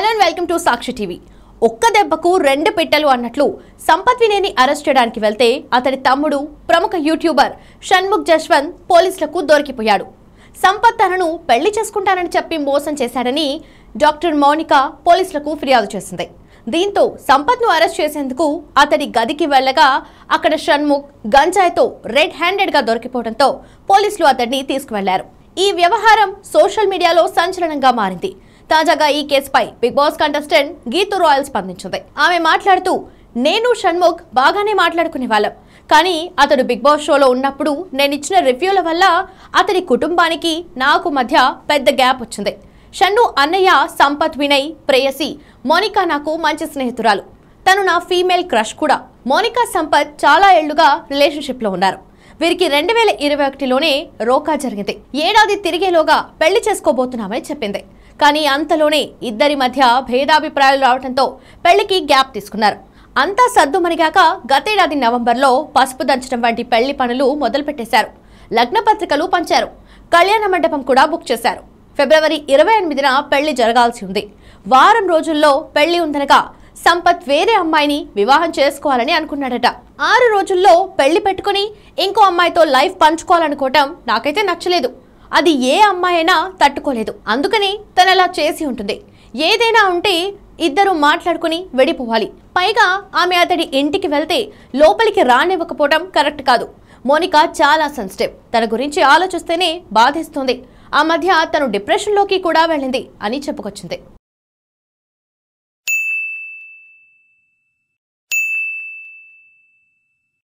hello and welcome to Sakshi TV ఒక్క దెబ్బకు రెండు పిట్టలు అన్నట్లు సంపత్ వినేని అరెస్ట్ చేయడానికి వెళ్తే అతడి తమ్ముడు ప్రముఖ యూట్యూబర్ షణ్ముఖ్ జశ్వంత్ పోలీసులకు దొరికిపోయాడు సంపత్ తనను పెళ్లి చేసుకుంటానని చెప్పి మోసం చేశాడని డాక్టర్ మౌనిక పోలీసులకు ఫిర్యాదు చేసింది దీంతో సంపత్ను అరెస్ట్ చేసేందుకు అతడి గదికి వెళ్ళగా అక్కడ షణ్ముఖ్ గంజాయితో రెడ్ హ్యాండెడ్గా దొరికిపోవడంతో పోలీసులు అతడిని తీసుకువెళ్లారు ఈ వ్యవహారం సోషల్ మీడియాలో సంచలనంగా మారింది తాజాగా ఈ కేసుపై Bigg Boss contestant Geetu Royal స్పందించింది ఆమె మాట్లాడుతూ నేను షణ్ముఖ్ బాగానే మాట్లాడుకునే వాళ్ళం కానీ అతడు బిగ్ బాస్ షోలో ఉన్నప్పుడు నేను ఇచ్చిన రివ్యూల వల్ల అతడి కుటుంబానికి నాకు మధ్య పెద్ద గ్యాప్ వచ్చింది షన్ను అన్నయ్య సంపత్ వినయ్ ప్రేయసి మోనికా నాకు మంచి స్నేహితురాలు తను నా ఫీమేల్ క్రష్ కూడా మోనికా సంపత్ చాలా ఏళ్లుగా రిలేషన్షిప్లో ఉన్నారు వీరికి రెండు వేల ఇరవై ఒకటిలోనే రోకా జరిగింది ఏడాది తిరిగేలోగా పెళ్లి చేసుకోబోతున్నామని చెప్పింది కానీ అంతలోనే ఇద్దరి మధ్య భేదాభిప్రాయాలు రావడంతో పెళ్లికి గ్యాప్ తీసుకున్నారు అంతా సర్దుమణిగాక గతేడాది నవంబర్లో పసుపు దంచడం వంటి పెళ్లి పనులు మొదలుపెట్టేశారు లగ్నపత్రికలు పంచారు కళ్యాణ మండపం కూడా బుక్ చేశారు ఫిబ్రవరి ఇరవై ఎనిమిదిన పెళ్లి జరగాల్సి ఉంది వారం రోజుల్లో పెళ్లి ఉందనగా సంపత్ వేరే అమ్మాయిని వివాహం చేసుకోవాలని అనుకున్నాడట ఆరు రోజుల్లో పెళ్లి పెట్టుకుని ఇంకో అమ్మాయితో లైఫ్ పంచుకోవాలనుకోవటం నాకైతే నచ్చలేదు అది ఏ అమ్మాయైనా తట్టుకోలేదు అందుకని అలా చేసి ఉంటుంది ఏదైనా ఉంటే ఇద్దరు మాట్లాడుకుని వెడిపోవాలి పైగా ఆమె అతడి ఇంటికి వెళ్తే లోపలికి రానివ్వకపోవడం కరెక్ట్ కాదు మోనిక చాలా సెన్సిటివ్ తన గురించి ఆలోచిస్తేనే బాధిస్తుంది ఆ మధ్య తను డిప్రెషన్లోకి కూడా వెళ్ళింది అని చెప్పుకొచ్చింది